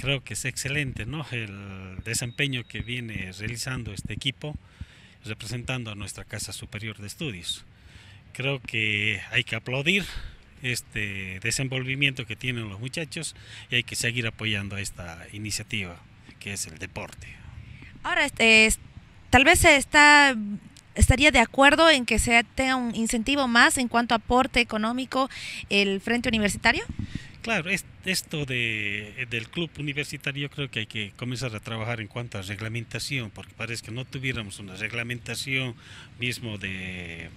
creo que es excelente ¿no? el desempeño que viene realizando este equipo representando a nuestra Casa Superior de Estudios. Creo que hay que aplaudir este desenvolvimiento que tienen los muchachos y hay que seguir apoyando a esta iniciativa que es el deporte. Ahora, este, tal vez está estaría de acuerdo en que se tenga un incentivo más en cuanto a aporte económico el Frente Universitario? Claro, es, esto de, del club universitario creo que hay que comenzar a trabajar en cuanto a reglamentación, porque parece que no tuviéramos una reglamentación mismo de,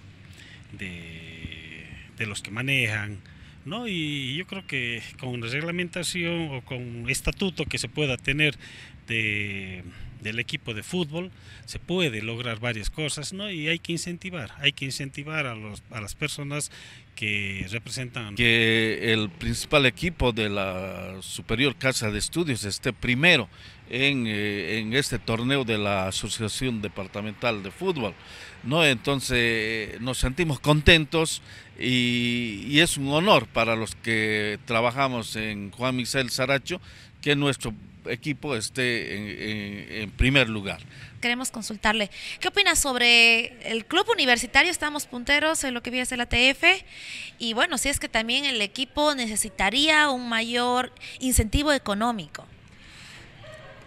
de, de los que manejan, ¿no? Y yo creo que con una reglamentación o con un estatuto que se pueda tener del equipo de fútbol, se puede lograr varias cosas, ¿no? Y hay que incentivar, hay que incentivar a, los, a las personas que representan. Que el principal equipo de la Superior Casa de Estudios esté primero en, eh, este torneo de la Asociación Departamental de Fútbol, ¿no? Entonces nos sentimos contentos y, es un honor para los que trabajamos en Juan Miguel Saracho que nuestro equipo esté en, primer lugar. Queremos consultarle. ¿Qué opinas sobre el club universitario? Estamos punteros en lo que viene a ser la TF. Y bueno, si es que también el equipo necesitaría un mayor incentivo económico.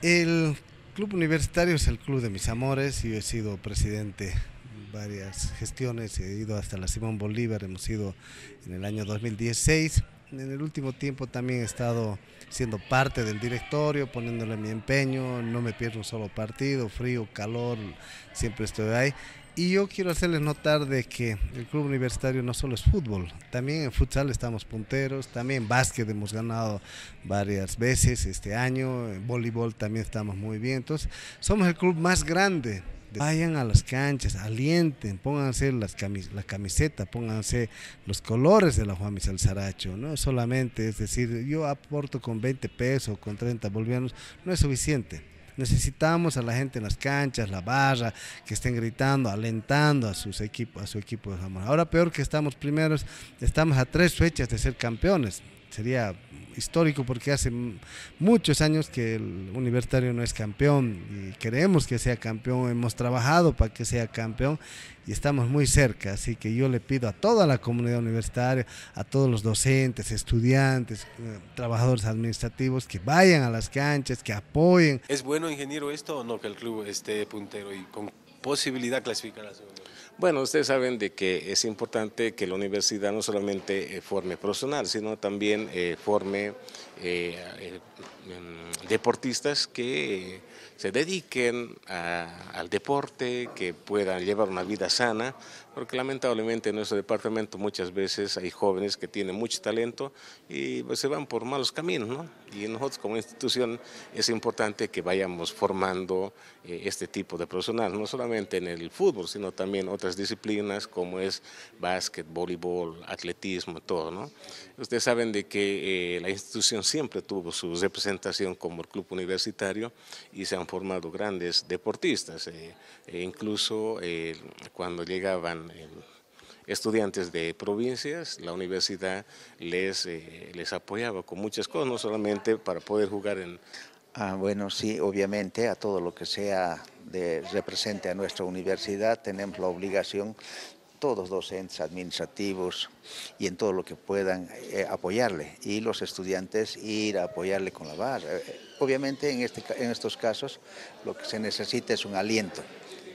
El club universitario es el club de mis amores. Yo he sido presidente varias gestiones, he ido hasta la Simón Bolívar, hemos ido en el año 2016 en el último tiempo también he estado siendo parte del directorio, poniéndole mi empeño, no me pierdo un solo partido, frío, calor, siempre estoy ahí. Y yo quiero hacerles notar de que el club universitario no solo es fútbol, también en futsal estamos punteros, también en básquet hemos ganado varias veces este año, en voleibol también estamos muy bien. Entonces, somos el club más grande Vayan a las canchas, alienten, pónganse las la camiseta, pónganse los colores de la Juan al Saracho, no solamente, es decir, yo aporto con 20 pesos, con 30 bolivianos, no es suficiente. Necesitamos a la gente en las canchas, la barra, que estén gritando, alentando a sus equipos, a su equipo de jamón. Ahora peor que estamos primeros, estamos a tres fechas de ser campeones sería histórico porque hace muchos años que el Universitario no es campeón y queremos que sea campeón, hemos trabajado para que sea campeón y estamos muy cerca, así que yo le pido a toda la comunidad universitaria, a todos los docentes, estudiantes, eh, trabajadores administrativos que vayan a las canchas, que apoyen. ¿Es bueno, ingeniero, esto o no que el club esté puntero y con posibilidad clasificar a la segunda? Bueno, ustedes saben de que es importante que la universidad no solamente eh, forme profesional, sino también eh, forme eh, mm, deportistas que se dediquen al deporte, que puedan llevar una vida sana, porque lamentablemente en nuestro departamento muchas veces hay jóvenes que tienen mucho talento y pues, se van por malos caminos, ¿no? Y nosotros como institución es importante que vayamos formando este tipo de profesionales, no solamente en el fútbol, sino también otras disciplinas como es básquet, voleibol, atletismo, todo. ¿no? Ustedes saben de que eh, la institución siempre tuvo su representación como el club universitario y se han formado grandes deportistas, eh, e incluso eh, cuando llegaban estudiantes de provincias, la universidad les, les apoyaba con muchas cosas, no solamente para poder jugar en Ah, bueno, sí, obviamente a todo lo que sea de, represente a nuestra universidad tenemos la obligación todos docentes administrativos y en todo lo que puedan eh, apoyarle y los estudiantes ir a apoyarle con la barra. Eh, obviamente en, este, en estos casos lo que se necesita es un aliento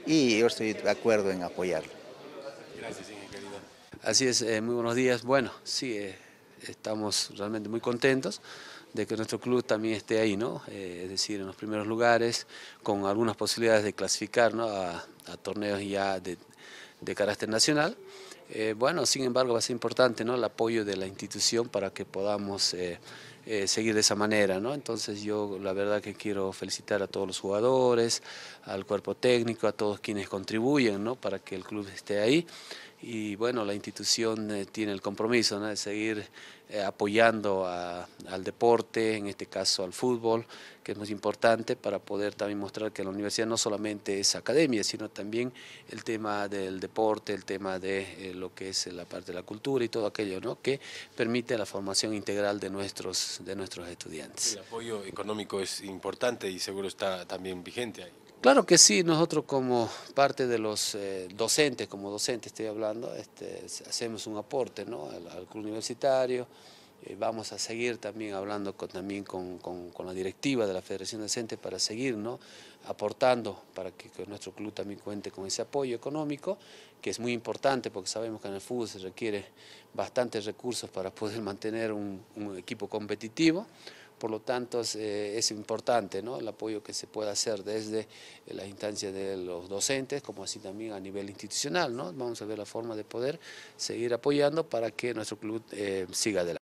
y yo estoy de acuerdo en apoyarlo. Gracias, señor. Así es, eh, muy buenos días. Bueno, sí, estamos realmente muy contentos de que nuestro club también esté ahí, ¿no? Eh, es decir, en los primeros lugares, con algunas posibilidades de clasificar ¿no? a, torneos ya de, carácter nacional. Eh, bueno, sin embargo, va a ser importante ¿no? el apoyo de la institución para que podamos... Eh, eh, seguir de esa manera. ¿no? Entonces yo la verdad que quiero felicitar a todos los jugadores, al cuerpo técnico, a todos quienes contribuyen ¿no? para que el club esté ahí. Y bueno, la institución eh, tiene el compromiso de seguir eh, apoyando al deporte, en este caso al fútbol, que es muy importante para poder también mostrar que la universidad no solamente es academia, sino también el tema del deporte, el tema de lo que es la parte de la cultura y todo aquello ¿no? que permite la formación integral de nuestros de nuestros estudiantes. El apoyo económico es importante y seguro está también vigente ahí. Claro que sí, nosotros como parte de los eh, docentes, como docente estoy hablando, este, hacemos un aporte al, al club universitario, eh, vamos a seguir también hablando con, también con, la directiva de la Federación de Docente para seguir aportando para que, nuestro club también cuente con ese apoyo económico, que es muy importante porque sabemos que en el fútbol se requiere bastantes recursos para poder mantener un, equipo competitivo. Por lo tanto, eh, es, importante ¿no? el apoyo que se pueda hacer desde eh, la instancia de los docentes, como así también a nivel institucional. ¿no? Vamos a ver la forma de poder seguir apoyando para que nuestro club siga adelante.